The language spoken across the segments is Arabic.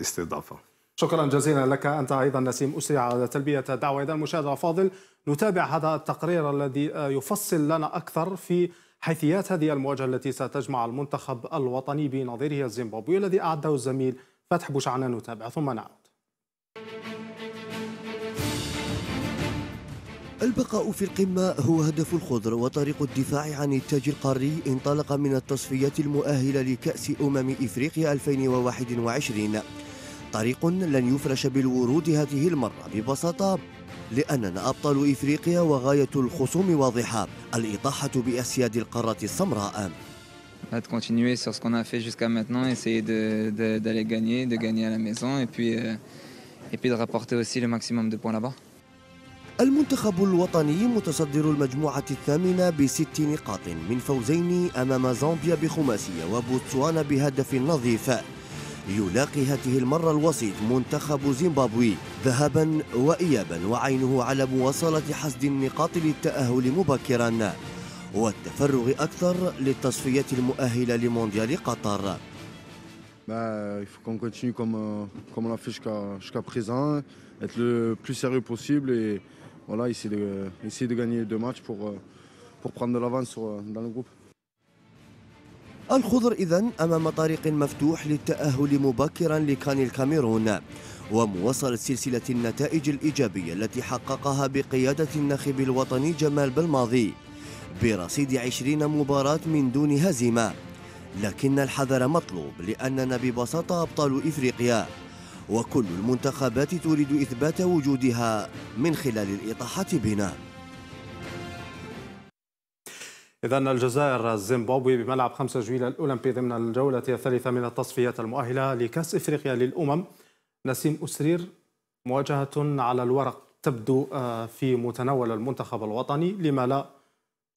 الاستضافه شكرا جزيلا لك انت ايضا نسيم اسري على تلبيه الدعوه اذا المشاهد فاضل نتابع هذا التقرير الذي آه، يفصل لنا اكثر في حيثيات هذه المواجهه التي ستجمع المنتخب الوطني بنظيره الزيمبابوي الذي اعده الزميل فتح بوشعنا نتابع ثم نعود البقاء في القمة هو هدف الخضر وطريق الدفاع عن التاج القاري انطلق من التصفيات المؤهلة لكأس أمم إفريقيا 2021 طريق لن يفرش بالورود هذه المرة ببساطة لأننا أبطال إفريقيا وغاية الخصوم واضحة الإطاحة بأسياد القارة السمراء de continuer sur ce qu'on a fait jusqu'à maintenant, essayer d'aller gagner, de gagner à la maison et puis, euh, et puis de rapporter aussi le maximum de points là-bas. المنتخب الوطني متصدر المجموعة الثامنة بست نقاط من فوزين أمام زامبيا بخماسية وبوتسوانا بهدف نظيف يلاقي هذه المرة الوسيط منتخب زيمبابوي ذهابا وإيابا وعينه على مواصلة حصد النقاط للتأهل مبكرا والتفرغ أكثر للتصفية المؤهلة لمونديال قطر euh, pour prendre de l'avance euh, dans le groupe. الخضر إذا أمام طريق مفتوح للتأهل مبكرا لكان الكاميرون ومواصلة سلسلة النتائج الإيجابية التي حققها بقيادة الناخب الوطني جمال بالماضي برصيد عشرين مباراة من دون هزيمة لكن الحذر مطلوب لأننا ببساطة أبطال إفريقيا وكل المنتخبات تريد إثبات وجودها من خلال الإطاحة بنا إذا الجزائر الزيمبابوي بملعب 5 جويلة الأولمبي ضمن الجولة الثالثة من التصفيات المؤهلة لكأس إفريقيا للأمم نسيم أسرير مواجهة على الورق تبدو آه، في متناول المنتخب الوطني لما لا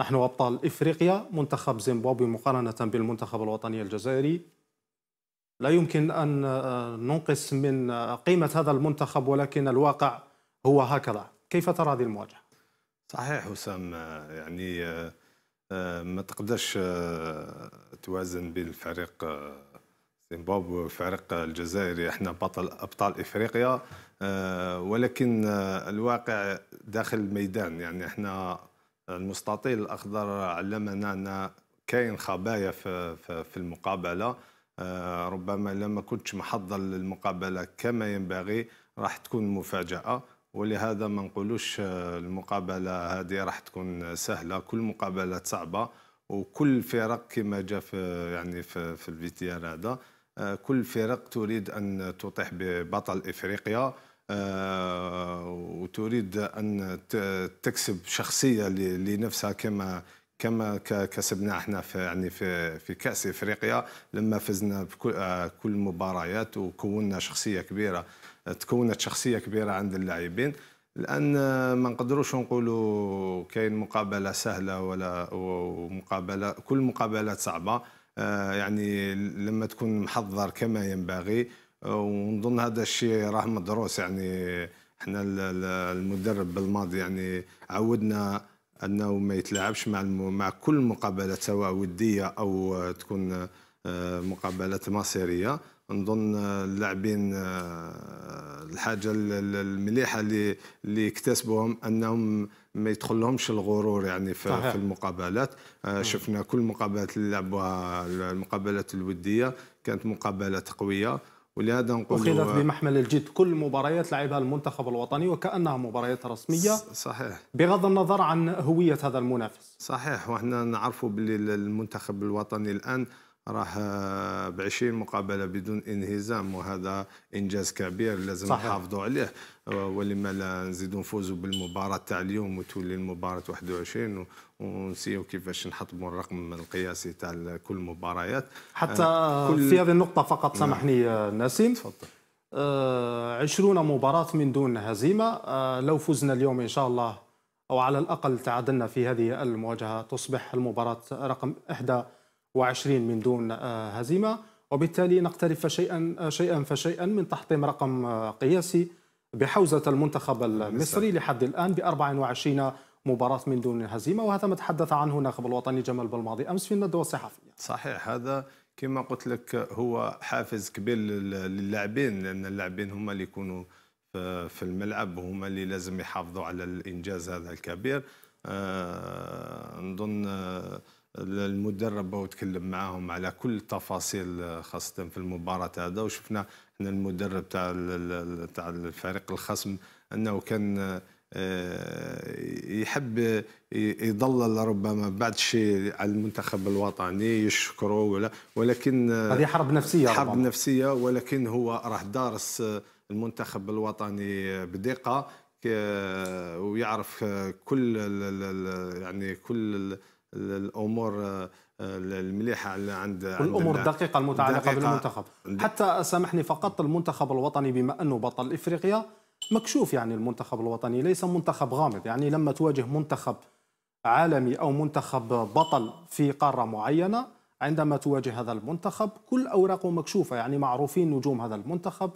نحن أبطال إفريقيا منتخب زيمبابوي مقارنة بالمنتخب الوطني الجزائري لا يمكن أن آه، ننقص من آه، قيمة هذا المنتخب ولكن الواقع هو هكذا كيف ترى هذه المواجهة؟ صحيح حسام يعني آه، ما تقدرش آه، توازن بين الفريق آه، زيمبابوي والفريق الجزائري احنا بطل ابطال افريقيا ولكن الواقع داخل الميدان يعني احنا المستطيل الاخضر علمنا ان كاين خبايا في المقابله ربما لما كنتش محضر للمقابله كما ينبغي راح تكون مفاجاه ولهذا ما نقولوش آه، المقابله هذه راح تكون سهله كل مقابلات صعبه وكل فرق كما جاء في يعني في, في الفيتيار هذا آه، كل فرق تريد ان تطيح ببطل افريقيا آه، وتريد ان تكسب شخصيه لنفسها كما كما كسبنا احنا في يعني في في كاس افريقيا لما فزنا بكل مباريات وكونا شخصيه كبيره تكونت شخصيه كبيره عند اللاعبين الان ما نقدروش نقولوا كاين مقابله سهله ولا ومقابله كل مقابله صعبه آه، يعني لما تكون محضر كما ينبغي آه، ونظن هذا الشيء راه مدروس يعني احنا المدرب بالماضي يعني عودنا انه ما يتلاعبش مع مع كل مقابله سواء وديه او تكون آه، مقابلات مصيريه نظن اللاعبين آه، الحاجه المليحه اللي اللي اكتسبوهم انهم ما يدخلهمش الغرور يعني في, طيب. في المقابلات آه، شفنا كل المقابلات اللي لعبوها المقابلات الوديه كانت مقابلات قويه ولهذا نقول اخذت آه، بمحمل الجد كل مباريات لعبها المنتخب الوطني وكانها مباريات رسميه صحيح بغض النظر عن هويه هذا المنافس صحيح وحنا نعرفوا باللي المنتخب الوطني الان راح آه، ب 20 مقابله بدون انهزام وهذا انجاز كبير لازم صحيح. نحافظوا عليه آه، ولما لا نزيدوا نفوزوا بالمباراه تاع اليوم وتولي المباراه 21 ونسيو كيفاش نحطموا الرقم القياسي تاع كل المباريات حتى آه، كل... في هذه النقطه فقط نعم. سامحني نسيم تفضل 20 مباراة من دون هزيمة لو فزنا اليوم إن شاء الله أو على الأقل تعادلنا في هذه المواجهة تصبح المباراة رقم 11 وعشرين من دون آه، هزيمة وبالتالي نقترب شيئا آه، شيئا فشيئا من تحطيم رقم آه، قياسي بحوزة المنتخب المصري نعم، لحد الآن ب 24 مباراة من دون هزيمة وهذا ما تحدث عنه الناخب الوطني جمال بالماضي أمس في الندوة الصحفية صحيح هذا كما قلت لك هو حافز كبير للاعبين لأن اللاعبين هما اللي يكونوا في الملعب هما اللي لازم يحافظوا على الإنجاز هذا الكبير أه نظن المدرب وتكلم معاهم على كل التفاصيل آه، خاصه في المباراه هذا وشفنا ان المدرب تاع تاع الفريق الخصم انه كان آه، آه، يحب يضلل ربما بعد شيء على المنتخب الوطني يشكره ولا ولكن هذه حرب نفسيه حرب ربما. نفسيه ولكن هو راه دارس المنتخب الوطني بدقه ويعرف كل يعني كل الامور آه، المليحه عند الامور الدقيقه المتعلقه دقيقة بالمنتخب حتى سامحني فقط المنتخب الوطني بما انه بطل افريقيا مكشوف يعني المنتخب الوطني ليس منتخب غامض يعني لما تواجه منتخب عالمي او منتخب بطل في قاره معينه عندما تواجه هذا المنتخب كل اوراقه مكشوفه يعني معروفين نجوم هذا المنتخب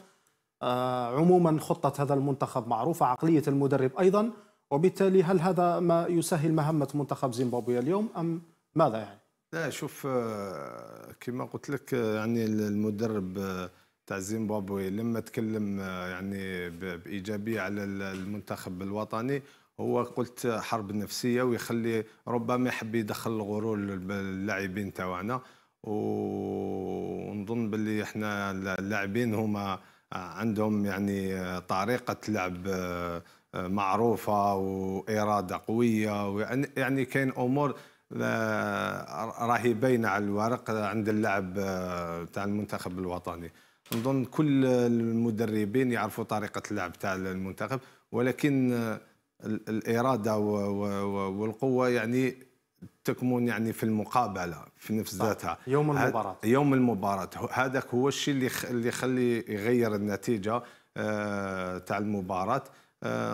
آه، عموما خطه هذا المنتخب معروفه عقليه المدرب ايضا وبالتالي هل هذا ما يسهل مهمة منتخب زيمبابوي اليوم أم ماذا يعني؟ لا شوف آه، كما قلت لك آه، يعني المدرب آه، تاع زيمبابوي لما تكلم يعني بايجابيه على المنتخب الوطني هو قلت حرب نفسيه ويخلي ربما يحب يدخل الغرور للاعبين تاعنا ونظن باللي احنا اللاعبين هما عندهم يعني طريقه لعب معروفه واراده قويه يعني كاين امور آه، راهي باينه على الورق عند اللاعب آه، تاع المنتخب الوطني نظن كل المدربين يعرفوا طريقه اللعب تاع المنتخب ولكن آه، الاراده والقوه يعني تكمن يعني في المقابله في نفس ذاتها يوم المباراه يوم المباراه هذاك هو الشيء اللي اللي يخلي يغير النتيجه تاع المباراه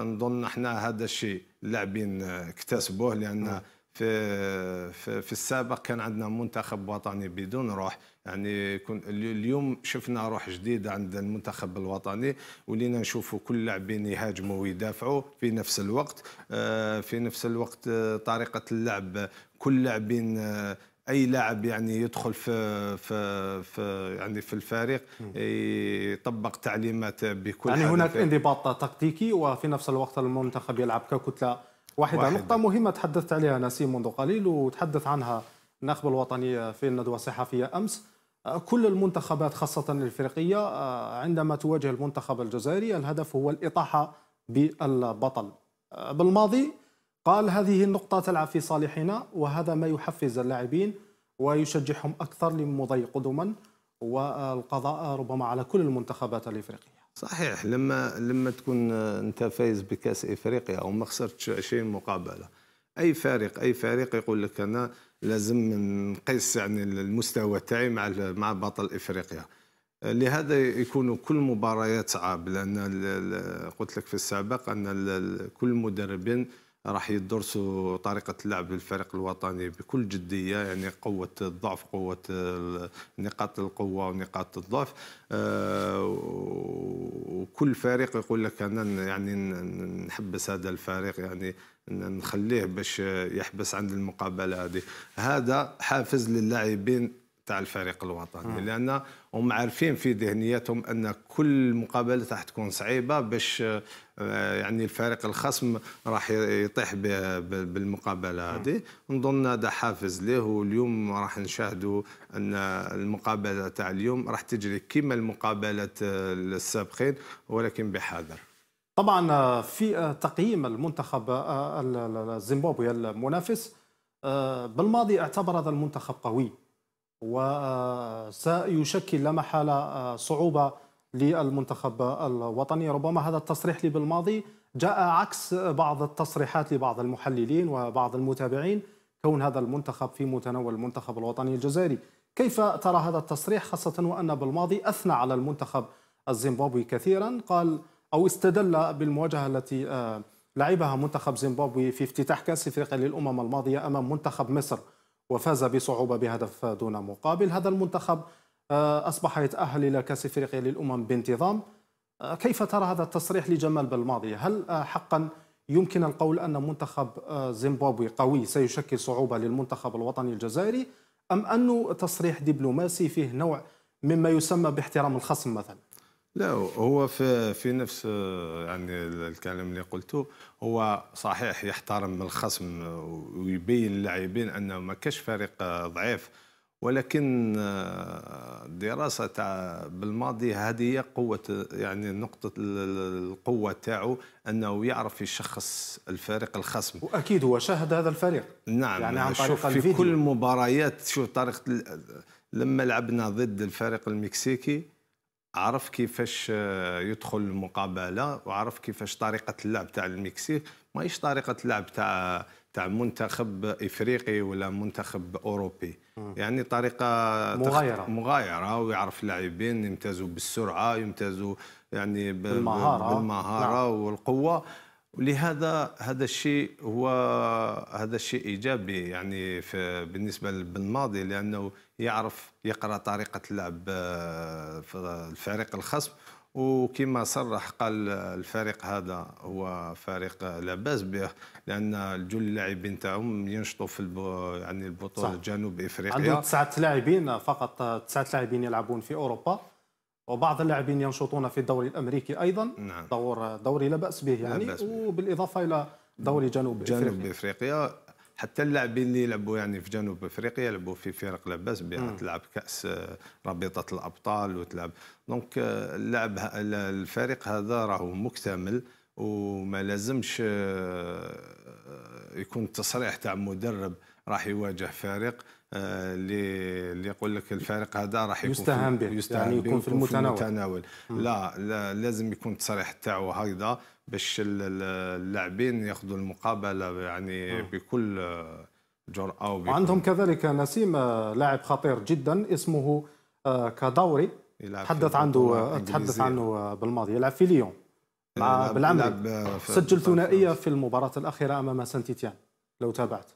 نظن احنا هذا الشيء اللاعبين اكتسبوه لان نعم. في في السابق كان عندنا منتخب وطني بدون روح يعني اليوم شفنا روح جديده عند المنتخب الوطني ولينا نشوفوا كل لاعبين يهاجموا ويدافعوا في نفس الوقت آه، في نفس الوقت آه، طريقه اللعب كل لاعبين آه، اي لاعب يعني يدخل في في, في يعني في الفريق يطبق تعليمات بكل يعني هناك انضباط تكتيكي وفي نفس الوقت المنتخب يلعب ككتله واحده, واحدة. نقطه مهمه تحدثت عليها نسيم منذ قليل وتحدث عنها الناخب الوطني في الندوه الصحفيه امس كل المنتخبات خاصه الافريقيه آه، عندما تواجه المنتخب الجزائري الهدف هو الاطاحه بالبطل آه، بالماضي قال هذه النقطة تلعب في صالحنا وهذا ما يحفز اللاعبين ويشجعهم أكثر للمضي قدما والقضاء ربما على كل المنتخبات الإفريقية صحيح لما لما تكون انت فايز بكاس افريقيا او ما خسرتش 20 مقابله اي فريق اي فريق يقول لك انا لازم نقيس يعني المستوى تاعي مع مع بطل افريقيا لهذا يكون كل مباريات صعب لان قلت لك في السابق ان كل مدربين راح يدرسوا طريقه اللعب للفريق الوطني بكل جديه يعني قوه الضعف قوه نقاط القوه ونقاط الضعف آه، وكل فريق يقول لك انا يعني نحبس هذا الفريق يعني نخليه باش يحبس عند المقابله هذه هذا حافز للاعبين تاع الفريق الوطني آه. لان هم عارفين في ذهنيتهم ان كل مقابله راح تكون صعيبه باش آه، يعني الفريق الخصم راح يطيح بالمقابله هذه نظن هذا حافز ليه واليوم راح نشاهدوا ان المقابله تاع اليوم راح تجري كما المقابلات آه، السابقين ولكن بحذر طبعا آه، في تقييم المنتخب الزيمبابوي المنافس بالماضي اعتبر هذا المنتخب قوي وسيشكل لا محالة صعوبة للمنتخب الوطني ربما هذا التصريح لي بالماضي جاء عكس بعض التصريحات لبعض المحللين وبعض المتابعين كون هذا المنتخب في متناول المنتخب الوطني الجزائري كيف ترى هذا التصريح خاصة وأن بالماضي أثنى على المنتخب الزيمبابوي كثيرا قال أو استدل بالمواجهة التي آه، لعبها منتخب زيمبابوي في افتتاح كأس إفريقيا للأمم الماضية أمام منتخب مصر وفاز بصعوبة بهدف دون مقابل هذا المنتخب آه، أصبح يتأهل إلى كأس إفريقيا للأمم بانتظام آه، كيف ترى هذا التصريح لجمال بالماضي هل آه، حقا يمكن القول أن منتخب زيمبابوي قوي سيشكل صعوبة للمنتخب الوطني الجزائري أم أنه تصريح دبلوماسي فيه نوع مما يسمى باحترام الخصم مثلا لا هو في في نفس يعني الكلام اللي قلته هو صحيح يحترم الخصم ويبين اللاعبين انه ما كاش فريق ضعيف ولكن الدراسه تاع بالماضي هذه هي قوه يعني نقطه القوه تاعو انه يعرف يشخص الفريق الخصم واكيد هو شاهد هذا الفريق نعم يعني عن طريق شوف الفيديو. في كل المباريات شوف طريقه لما لعبنا ضد الفريق المكسيكي عرف كيفاش يدخل المقابله وعرف كيفاش طريقه اللعب تاع المكسيك ماهيش طريقه اللعب تاع تاع منتخب افريقي ولا منتخب اوروبي م. يعني طريقه مغايره مغايره ويعرف اللاعبين يمتازوا بالسرعه يمتازوا يعني بالمهاره بالمهاره نعم. والقوه ولهذا هذا الشيء هو هذا الشيء ايجابي يعني في بالنسبه للبن ماضي لانه يعرف يقرا طريقه اللعب آه، في الفريق الخصم وكما صرح قال الفريق هذا هو فريق لا باس به لان الجل اللاعبين تاعهم ينشطوا في البو يعني البطوله الجنوب افريقيا عنده تسعه لاعبين فقط تسعه لاعبين يلعبون في اوروبا وبعض اللاعبين ينشطون في الدوري الامريكي ايضا نعم. دور دوري لا باس به يعني بأس به. وبالاضافه الى دوري جنوب, جنوب افريقيا جنوب افريقيا حتى اللاعبين اللي يلعبوا يعني في جنوب افريقيا يلعبوا في فرق لا باس بها تلعب كاس آه، رابطه الابطال وتلعب دونك آه، اللعب الفريق هذا راهو مكتمل وما لازمش آه، يكون التصريح تاع مدرب راح يواجه فريق آه، اللي اللي يقول لك الفريق هذا راح يكون يستهان به يستهان يعني يكون في المتناول, في المتناول. لا, لا لازم يكون التصريح تاعو هكذا باش اللاعبين ياخذوا المقابله يعني مم. بكل جرأه وعندهم كذلك نسيم آه، لاعب خطير جدا اسمه آه، كدوري تحدث عنده تحدث عنه بالماضي يلعب في ليون مع بالعمري سجل ثنائيه في المباراه الاخيره امام سانتيتيان لو تابعت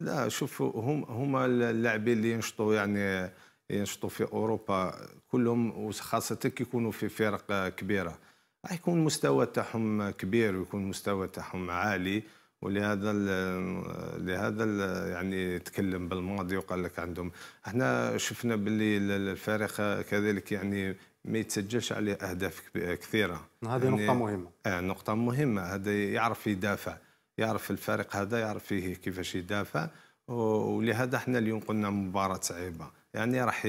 لا شوف هم هما اللاعبين اللي ينشطوا يعني ينشطوا في اوروبا كلهم وخاصه كيكونوا في فرق كبيره راح يكون المستوى تاعهم كبير ويكون المستوى تاعهم عالي ولهذا لهذا يعني تكلم بالماضي وقال لك عندهم احنا شفنا باللي الفريق كذلك يعني ما يتسجلش عليه اهداف كثيره هذه يعني نقطه مهمه اه نقطه مهمه هذا يعرف يدافع يعرف الفريق هذا يعرف فيه كيفاش يدافع ولهذا احنا اليوم قلنا مباراه صعيبه يعني راح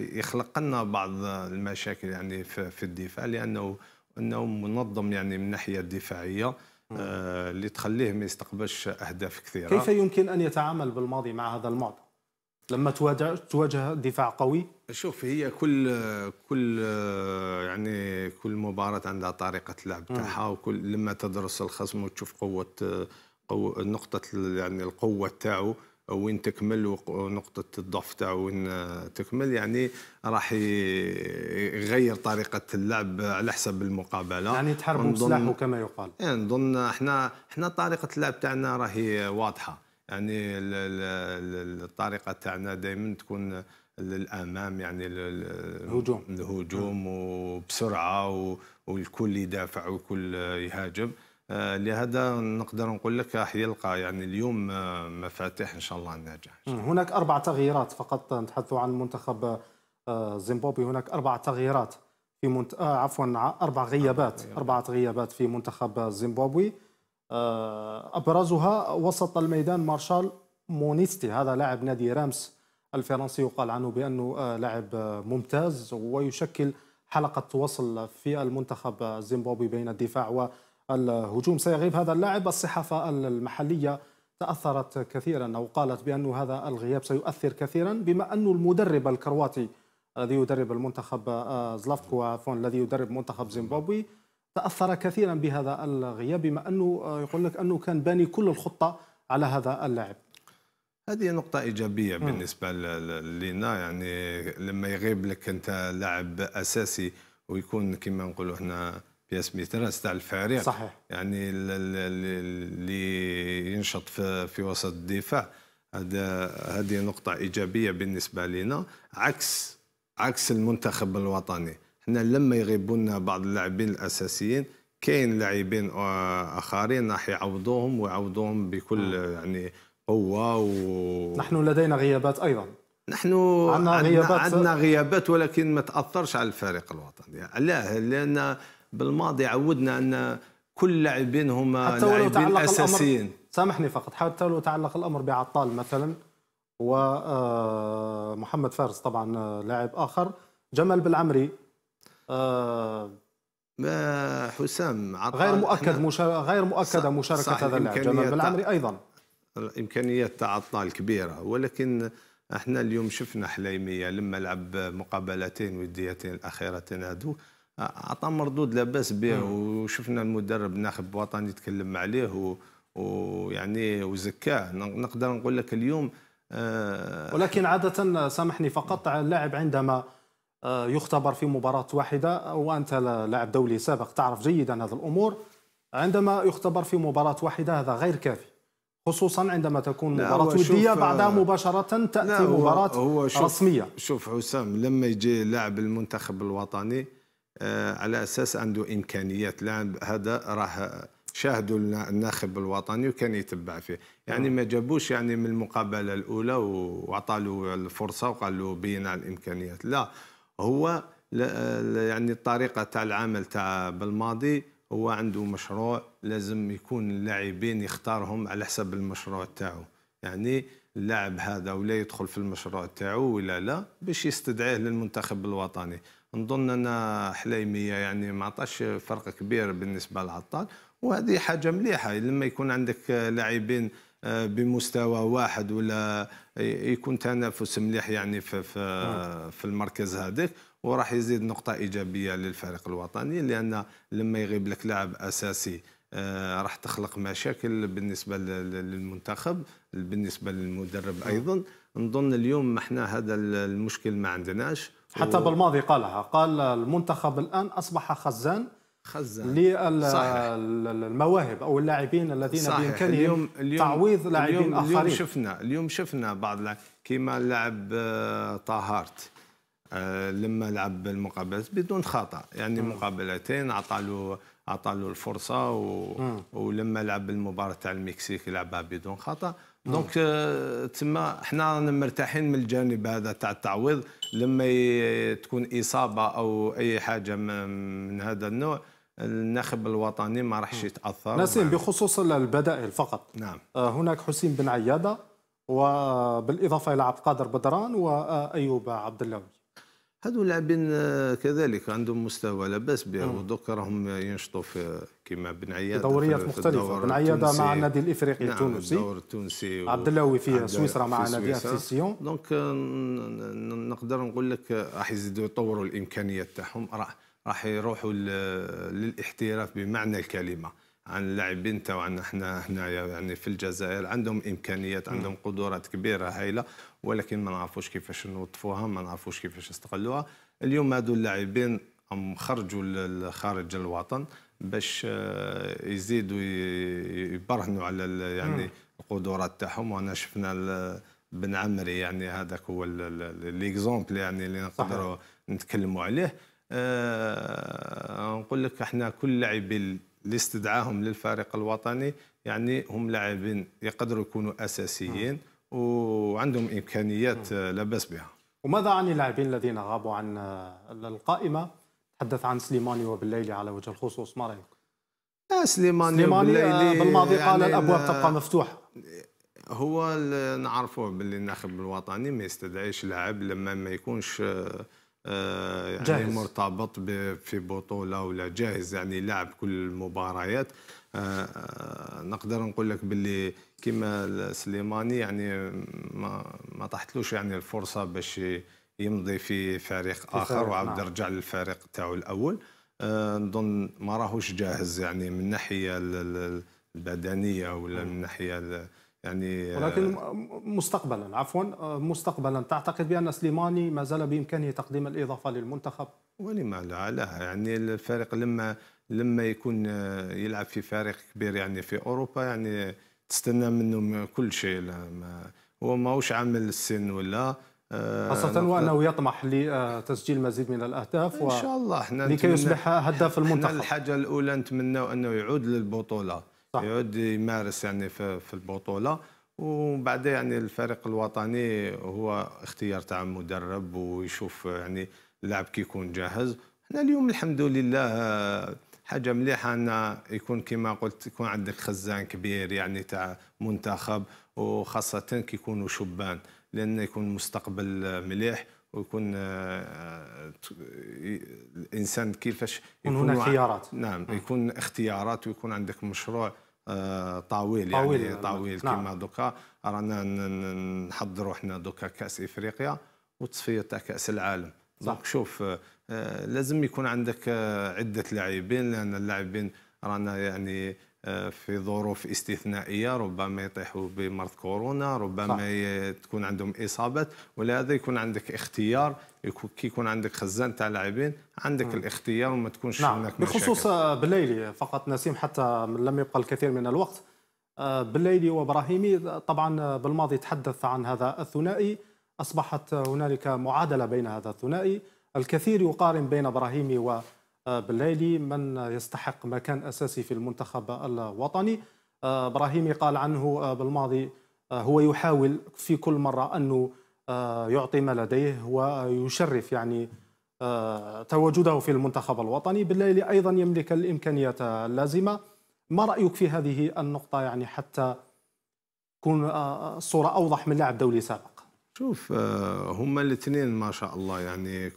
يخلق لنا بعض المشاكل يعني في الدفاع لانه انه منظم يعني من الناحيه الدفاعيه آه، اللي تخليه ما يستقبلش اهداف كثيره كيف يمكن ان يتعامل بالماضي مع هذا المعطى لما تواجه تواجه دفاع قوي شوف هي كل كل يعني كل مباراه عندها طريقه اللعب تاعها وكل لما تدرس الخصم وتشوف قوه قو نقطه يعني القوه تاعو وين تكمل ونقطة الضعف تاعو وين تكمل يعني راح يغير طريقة اللعب على حسب المقابلة يعني تحاربوا بسلاحه كما يقال يعني نظن احنا احنا طريقة اللعب تاعنا راهي واضحة يعني الطريقه تاعنا دائما تكون للامام يعني الهجوم الهجوم نعم. وبسرعه والكل يدافع والكل يهاجم آه، لهذا نقدر نقول لك راح يلقى يعني اليوم آه، مفاتيح ان شاء الله الناجح هناك اربع تغييرات فقط نتحدث عن منتخب آه، زيمبابوي هناك اربع تغييرات في منت... عفوا اربع غيابات اربع غيابات في منتخب زيمبابوي آه، أبرزها وسط الميدان مارشال مونيستي هذا لاعب نادي رامس الفرنسي يقال عنه بأنه آه، لاعب آه، ممتاز ويشكل حلقة وصل في المنتخب الزيمبابوي بين الدفاع والهجوم سيغيب هذا اللاعب الصحافة المحلية تأثرت كثيرا أو قالت بأن هذا الغياب سيؤثر كثيرا بما أن المدرب الكرواتي الذي يدرب المنتخب زلافكو فون الذي يدرب منتخب زيمبابوي تاثر كثيرا بهذا الغياب بما انه آه، يقول لك انه كان باني كل الخطه على هذا اللاعب هذه نقطة إيجابية م. بالنسبة لنا يعني لما يغيب لك أنت لاعب أساسي ويكون كما نقولوا هنا بياس ميتراس تاع الفريق صحيح يعني اللي ينشط في, في وسط الدفاع هذا هذه نقطة إيجابية بالنسبة لنا عكس عكس المنتخب الوطني حنا لما يغيبوا لنا بعض اللاعبين الاساسيين كاين لاعبين آه، اخرين راح يعوضوهم ويعوضوهم بكل آه. يعني قوه و نحن لدينا غيابات ايضا نحن عندنا غيابات عندنا غيابات ولكن ما تاثرش على الفريق الوطني لا لان بالماضي عودنا ان كل لاعبين هما لاعبين اساسيين الأمر سامحني فقط حتى لو تعلق الامر بعطال مثلا ومحمد آه، فارس طبعا لاعب اخر جمال بالعمري آه، آه، حسام عطار غير مؤكد مشا... غير مؤكده مشاركه هذا اللاعب جمال بالعمري ايضا الامكانيات تاع الكبيره كبيره ولكن احنا اليوم شفنا حليميه لما لعب مقابلتين وديتين الاخيرتين هذو عطى مردود لاباس به وشفنا المدرب ناخب وطني يتكلم عليه و... ويعني وزكاه نقدر نقول لك اليوم آه، ولكن عادة سامحني فقط اللاعب عندما آه، يختبر في مباراة واحدة وأنت لاعب دولي سابق تعرف جيدا هذه الأمور عندما يختبر في مباراة واحدة هذا غير كافي خصوصا عندما تكون مباراة ودية بعدها آه، مباشرة تأتي مباراة هو شوف رسمية شوف حسام لما يجي لاعب المنتخب الوطني آه، على أساس عنده إمكانيات لاعب هذا راح شاهدوا الناخب الوطني وكان يتبع فيه يعني نعم. ما جابوش يعني من المقابله الاولى وعطى له الفرصه وقال له بين الامكانيات لا هو يعني الطريقه تاع العمل تاع بالماضي هو عنده مشروع لازم يكون اللاعبين يختارهم على حسب المشروع تاعو يعني اللاعب هذا ولا يدخل في المشروع تاعو ولا لا باش يستدعيه للمنتخب الوطني نظن انا حليميه يعني ما عطاش فرق كبير بالنسبه للعطال وهذه حاجه مليحه لما يكون عندك لاعبين بمستوى واحد ولا يكون تنافس مليح يعني في في, نعم. في المركز هذاك وراح يزيد نقطه ايجابيه للفريق الوطني لان لما يغيب لك لاعب اساسي آه، راح تخلق مشاكل بالنسبه للمنتخب بالنسبه للمدرب نعم. ايضا نظن اليوم ما احنا هذا المشكل ما عندناش حتى بالماضي قالها قال المنتخب الان اصبح خزان خزان للمواهب او اللاعبين الذين بامكانهم اليوم اليوم تعويض لاعبين اليوم اخرين اليوم شفنا اليوم شفنا بعض كيما اللاعب آه، طهارت آه، لما لعب بالمقابلات بدون خطا يعني م. مقابلتين عطى له عطى له الفرصه و... ولما لعب المباراه تاع المكسيك لعبها بدون خطا دونك آه، تما حنا مرتاحين من الجانب هذا تاع التعويض لما تكون اصابه او اي حاجه من هذا النوع الناخب الوطني ما راحش يتاثر نسيم بخصوص البدائل فقط نعم آه، هناك حسين بن عياده وبالاضافه آه، الى عبد القادر بدران وايوب آه، عبد اللوي هذو لاعبين كذلك عندهم مستوى لاباس به ودوك راهم ينشطوا في كيما بن عياده دوريات مختلفه بن عياده مع النادي الافريقي نعم التونسي الدور التونسي و... عبد اللوي في سويسرا مع نادي سيسيون دونك نقدر نقول لك راح يزيدوا يطوروا الامكانيات تاعهم راه راح يروحوا للاحتراف بمعنى الكلمه عن اللاعبين تاعنا احنا هنايا يعني في الجزائر عندهم امكانيات عندهم قدرات كبيره هايله ولكن ما نعرفوش كيفاش نوظفوها ما نعرفوش كيفاش نستغلوها اليوم هادو اللاعبين هم خرجوا خارج الوطن باش آه، يزيدوا يبرهنوا على يعني القدرات تاعهم وانا شفنا بن عمري يعني هذاك هو ليكزومبل يعني اللي نقدروا نتكلموا عليه أه نقول لك احنا كل لاعب اللي استدعاهم للفريق الوطني يعني هم لاعبين يقدروا يكونوا اساسيين نعم. وعندهم امكانيات نعم. لا باس بها وماذا عن اللاعبين الذين غابوا عن القائمه تحدث عن سليماني وبالليلي على وجه الخصوص ما رايك آه، سليماني, سليماني آه، بالماضي قال يعني الابواب تبقى مفتوحه هو نعرفوه باللي الناخب الوطني ما يستدعيش لاعب لما ما يكونش آه، آه، يعني جاهز. مرتبط في بطوله ولا جاهز يعني لعب كل المباريات آه، آه، نقدر نقول لك باللي كما سليماني يعني ما ما طاحتلوش يعني الفرصه باش يمضي في فريق اخر وعاود نعم. يرجع للفريق تاعو الاول نظن ما راهوش جاهز يعني من الناحيه البدنيه ولا من الناحيه يعني ولكن آه، مستقبلا عفوا آه، مستقبلا تعتقد بان سليماني ما زال بامكانه تقديم الاضافه للمنتخب؟ ولما لا لا يعني الفريق لما لما يكون آه، يلعب في فريق كبير يعني في اوروبا يعني تستنى منه كل شيء ما هو ماهوش عامل السن ولا خاصة وانه يطمح لتسجيل مزيد من الاهداف ان شاء الله احنا لكي يصبح هداف المنتخب الحاجة الاولى نتمنى انه يعود للبطولة صح. يعود يمارس يعني في البطوله وبعدين يعني الفريق الوطني هو اختيار تاع المدرب ويشوف يعني اللاعب كيكون جاهز حنا اليوم الحمد لله حاجه مليحه ان يكون كما قلت يكون عندك خزان كبير يعني تاع منتخب وخاصه كيكونوا شبان لان يكون مستقبل مليح ويكون آه، الانسان كيفاش يكون هناك خيارات نعم،, نعم يكون اختيارات ويكون عندك مشروع آه، طويل يعني طويل, نعم. كيما كما دوكا رانا نحضروا حنا دوكا كاس افريقيا وتصفيه تاع كاس العالم دونك شوف آه، لازم يكون عندك آه، عده لاعبين لان اللاعبين رانا يعني في ظروف استثنائيه ربما يطيحوا بمرض كورونا ربما صح. تكون عندهم اصابات ولهذا يكون عندك اختيار كي يكون عندك خزان تاع لاعبين عندك م. الاختيار وما تكونش نعم. هناك بخصوص بالليلي فقط نسيم حتى لم يبقى الكثير من الوقت آه، بالليلي وابراهيمي طبعا بالماضي تحدث عن هذا الثنائي اصبحت هنالك معادله بين هذا الثنائي الكثير يقارن بين ابراهيمي و آه، بالليلي من يستحق مكان أساسي في المنتخب الوطني آه، إبراهيمي قال عنه آه، بالماضي هو يحاول في كل مرة أنه يعطي ما لديه ويشرف يعني تواجده في المنتخب الوطني بالليلي أيضا يملك الإمكانيات اللازمة ما رأيك في هذه النقطة يعني حتى تكون الصورة أوضح من لاعب دولي سابق شوف آه، هما الاثنين ما شاء الله يعني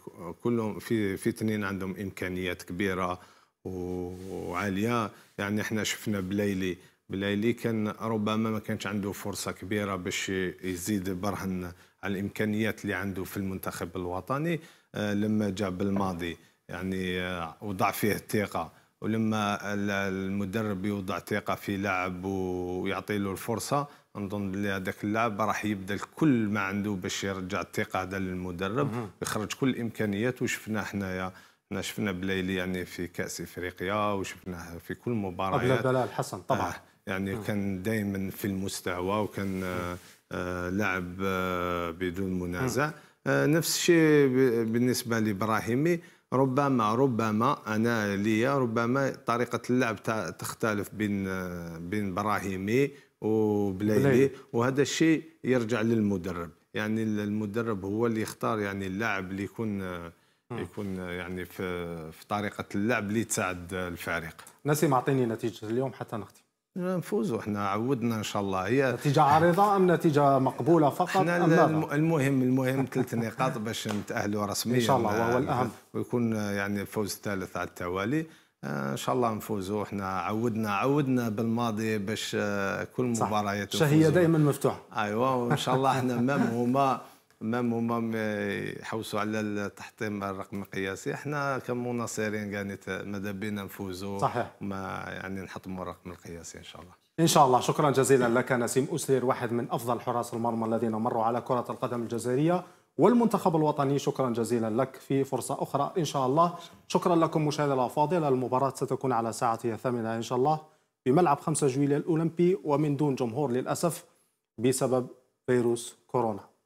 كلهم في في اثنين عندهم امكانيات كبيره وعاليه يعني احنا شفنا بليلي بليلي كان ربما ما كانش عنده فرصه كبيره باش يزيد برهن على الامكانيات اللي عنده في المنتخب الوطني آه، لما جاء بالماضي يعني آه، وضع فيه الثقه ولما المدرب يوضع ثقه في لاعب ويعطي له الفرصه نظن اللي هذاك اللاعب راح يبدا كل ما عنده باش يرجع الثقه هذا للمدرب ويخرج كل الامكانيات وشفناه حنايا حنا شفنا بليلي يعني في كاس افريقيا وشفناه في كل مباراه قبل دلال حسن طبعا آه يعني مم. كان دائما في المستوى وكان آه آه لاعب آه بدون منازع آه نفس الشيء بالنسبه لابراهيمي ربما ربما انا ليا ربما طريقه اللعب تختلف بين آه، بين ابراهيمي وبلايلي وهذا الشيء يرجع للمدرب يعني المدرب هو اللي يختار يعني اللاعب اللي يكون يكون يعني في في طريقه اللعب اللي تساعد الفريق ناسي معطيني نتيجه اليوم حتى نختم نفوز احنا عودنا ان شاء الله هي نتيجه عارضه ام نتيجه مقبوله فقط احنا أم المهم المهم ثلاث نقاط باش نتاهلوا رسميا ان شاء الله وهو الاهم ويكون يعني الفوز الثالث على التوالي آه، ان شاء الله نفوزوا احنا عودنا عودنا بالماضي باش آه، كل مباريات هي دائما مفتوحه ايوا وان شاء الله احنا مام هما مام هما يحوسوا على التحطيم الرقم القياسي احنا كمناصرين يعني ماذا بينا نفوزوا صحيح ما يعني نحطموا الرقم القياسي ان شاء الله ان شاء الله شكرا جزيلا لك نسيم اسير واحد من افضل حراس المرمى الذين مروا على كره القدم الجزائريه والمنتخب الوطني شكرا جزيلا لك في فرصة أخرى إن شاء الله شكرا لكم مشاهدي الأفاضل المباراة ستكون على ساعة الثامنة إن شاء الله بملعب 5 جويلية الأولمبي ومن دون جمهور للأسف بسبب فيروس كورونا